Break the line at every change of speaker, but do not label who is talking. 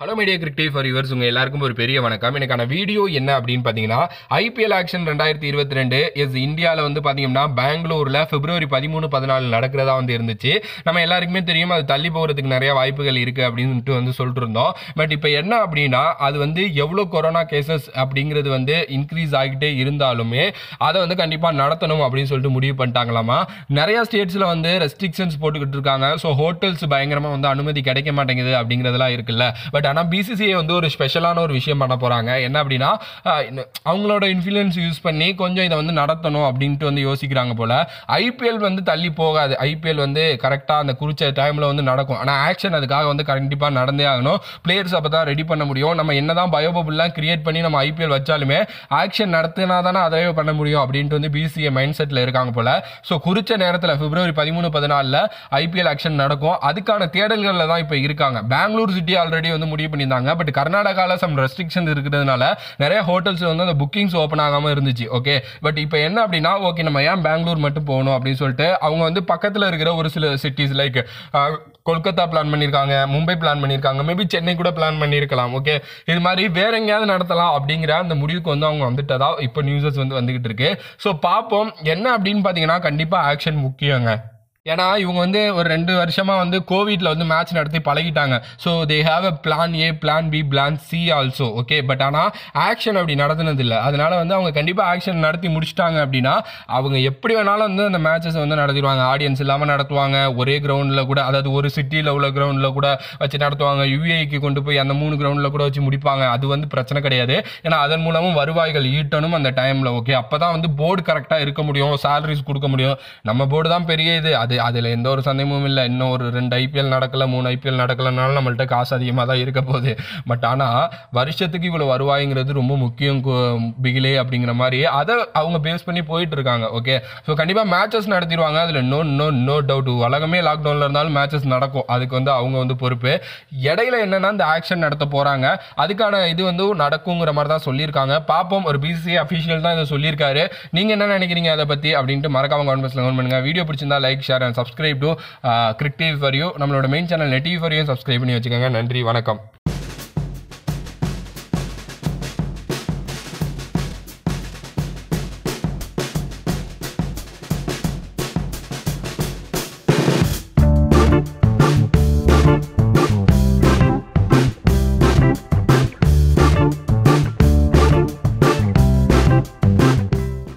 hello media cricket for yours உங்கள் எல்லாருக்கும் ஒரு பெரிய வணக்கம் எனக்கான வீடியோ என்ன அப்படின்னு பார்த்தீங்கன்னா ஐபிஎல் ஆக்ஷன் ரெண்டாயிரத்தி இருபத்தி ரெண்டு எஸ் இந்தியாவில் வந்து பார்த்தீங்கன்னா பெங்களூரில் பிப்ரவரி பதிமூணு பதினாலு நடக்கிறதா வந்து இருந்துச்சு நம்ம எல்லாருக்குமே தெரியும் அது தள்ளி போகிறதுக்கு நிறைய வாய்ப்புகள் இருக்குது அப்படின்ட்டு வந்து சொல்லிட்டு இருந்தோம் பட் இப்போ என்ன அப்படின்னா அது வந்து எவ்வளோ கொரோனா கேசஸ் அப்படிங்கிறது வந்து இன்க்ரீஸ் ஆகிட்டே இருந்தாலுமே அதை வந்து கண்டிப்பாக நடத்தணும் அப்படின்னு சொல்லிட்டு முடிவு பண்ணிட்டாங்களாமா நிறையா ஸ்டேட்ஸில் வந்து ரெஸ்ட்ரிக்ஷன்ஸ் போட்டுக்கிட்டு இருக்காங்க ஸோ ஹோட்டல்ஸ் பயங்கரமாக வந்து அனுமதி கிடைக்க மாட்டேங்குது அப்படிங்கிறதெல்லாம் இருக்குல்ல பட் பட் ஆனால் பிசிசிஐ வந்து ஒரு ஸ்பெஷலான ஒரு விஷயம் பண்ண போகிறாங்க என்ன அப்படின்னா அவங்களோட இன்ஃப்ளூயன்ஸ் யூஸ் பண்ணி கொஞ்சம் இதை வந்து நடத்தணும் அப்படின்ட்டு வந்து யோசிக்கிறாங்க போல் ஐபிஎல் வந்து தள்ளி போகாது ஐபிஎல் வந்து கரெக்டாக அந்த குறித்த டைமில் வந்து நடக்கும் ஆனால் ஆக்ஷன் அதுக்காக வந்து கண்டிப்பாக நடந்தே ஆகணும் பிளேயர்ஸ் அப்போ தான் ரெடி பண்ண முடியும் நம்ம என்ன தான் பயோபபுல்லாம் கிரியேட் பண்ணி நம்ம ஐபிஎல் வச்சாலுமே ஆக்ஷன் நடத்தினா தானே அதையே பண்ண முடியும் அப்படின்ட்டு வந்து பிசிஏ மைண்ட் செட்டில் இருக்காங்க போல் ஸோ குறித்த நேரத்தில் பிப்ரவரி பதிமூணு பதினாலில் ஐபிஎல் ஆக்ஷன் நடக்கும் அதுக்கான தேடல்களில் தான் இப்போ இருக்காங்க பெங்களூர் சிட்டி ஆல்ரெடி வந்து முடிவு பண்ணியிருந்தாங்க பட் கர்நாடகாவில் சம் ரெஸ்ட்ரிக்ஷன் இருக்கிறதுனால நிறைய ஹோட்டல்ஸ் வந்து அந்த புக்கிங்ஸ் ஓப்பன் ஆகாமல் இருந்துச்சு ஓகே பட் இப்போ என்ன அப்படின்னா ஓகே நம்ம ஏன் பெங்களூர் மட்டும் போகணும் அப்படின்னு சொல்லிட்டு அவங்க வந்து பக்கத்தில் இருக்கிற ஒரு சில சிட்டிஸ் லைக் கொல்கத்தா பிளான் பண்ணியிருக்காங்க மும்பை பிளான் பண்ணியிருக்காங்க மேபி சென்னை கூட பிளான் பண்ணியிருக்கலாம் ஓகே இது மாதிரி வேற எங்கேயாவது நடத்தலாம் அப்படிங்கிற அந்த முடிவுக்கு வந்து அவங்க வந்துட்டதா இப்போ நியூஸஸ் வந்து வந்துகிட்டு இருக்கு ஸோ பார்ப்போம் என்ன அப்படின்னு பார்த்தீங்கன்னா கண்டிப்பாக ஆக்ஷன் முக்கியங்க ஏன்னா இவங்க வந்து ஒரு ரெண்டு வருஷமாக வந்து கோவிட்ல வந்து மேட்ச் நடத்தி பழகிட்டாங்க so they have a plan A plan B plan C also okay but ஆனால் ஆக்ஷன் அப்படி நடத்தினதில்லை அதனால் வந்து அவங்க கண்டிப்பாக ஆக்ஷன் நடத்தி முடிச்சிட்டாங்க அப்படின்னா அவங்க எப்படி வேணாலும் வந்து அந்த மேட்சஸ் வந்து நடத்திடுவாங்க ஆடியன்ஸ் இல்லாமல் நடத்துவாங்க ஒரே கிரவுண்டில் கூட அதாவது ஒரு சிட்டியில் உள்ள கிரவுண்டில் கூட வச்சு நடத்துவாங்க யுஏக்கு e கொண்டு போய் அந்த மூணு கிரவுண்டில் கூட வச்சு முடிப்பாங்க அது வந்து பிரச்சனை கிடையாது ஏன்னா அதன் மூலமும் வருவாய்கள் ஈட்டணும் அந்த டைமில் ஓகே அப்போ தான் வந்து போர்டு கரெக்டாக இருக்க முடியும் சேலரிஸ் கொடுக்க முடியும் நம்ம போர்டு தான் பெரிய இது அது அது அதில் எந்த ஒரு சந்தேகமும் இல்லை இன்னும் ஒரு ரெண்டு ஐபிஎல் நடக்கலை மூணு ஐபிஎல் நடக்கலைனாலும் நம்மள்ட்ட காசு அதிகமாக தான் இருக்க போகுது பட் ஆனால் வருஷத்துக்கு இவ்வளோ வருவாய்ங்கிறது ரொம்ப முக்கியம் பிகிலே அப்படிங்கிற மாதிரி அதை அவங்க பேஸ் பண்ணி போயிட்டு இருக்காங்க ஓகே ஸோ கண்டிப்பாக மேட்சஸ் நடத்திடுவாங்க அதில் நோ நோ நோ டவுட் உலகமே லாக்டவுனில் இருந்தாலும் மேட்சஸ் நடக்கும் அதுக்கு வந்து அவங்க வந்து பொறுப்பு இடையில என்னன்னா இந்த ஆக்ஷன் நடத்த போகிறாங்க அதுக்கான இது வந்து நடக்குங்கிற மாதிரி தான் சொல்லியிருக்காங்க பார்ப்போம் ஒரு பிசிசி அஃபிஷியல் தான் இதை சொல்லியிருக்காரு நீங்கள் என்ன நினைக்கிறீங்க அதை பற்றி அப்படின்ட்டு மறக்காம கமெண்ட் பாக்ஸில் பண்ணுங்கள் வீடியோ பிடிச்சிருந்தா லைக் ஷேர் சேனல் சப்ஸ்கிரைப்டும் கிரிக்டிவ் வரையும் நம்மளோட மெயின் சேனல் நெட்டிவ் வரையும் சப்ஸ்கிரைப் பண்ணி வச்சுக்கோங்க நன்றி வணக்கம்